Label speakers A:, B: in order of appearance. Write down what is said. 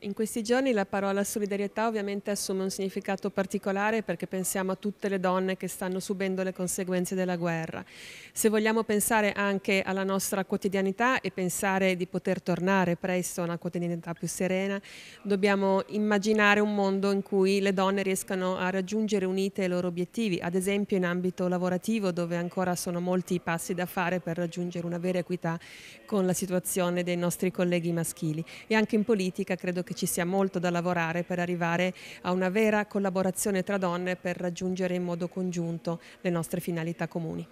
A: In questi giorni la parola solidarietà ovviamente assume un significato particolare perché pensiamo a tutte le donne che stanno subendo le conseguenze della guerra. Se vogliamo pensare anche alla nostra quotidianità e pensare di poter tornare presto a una quotidianità più serena, dobbiamo immaginare un mondo in cui le donne riescano a raggiungere unite i loro obiettivi, ad esempio in ambito lavorativo dove ancora sono molti i passi da fare per raggiungere una vera equità con la situazione dei nostri colleghi maschili e anche in politica credo che ci sia molto da lavorare per arrivare a una vera collaborazione tra donne per raggiungere in modo congiunto le nostre finalità comuni.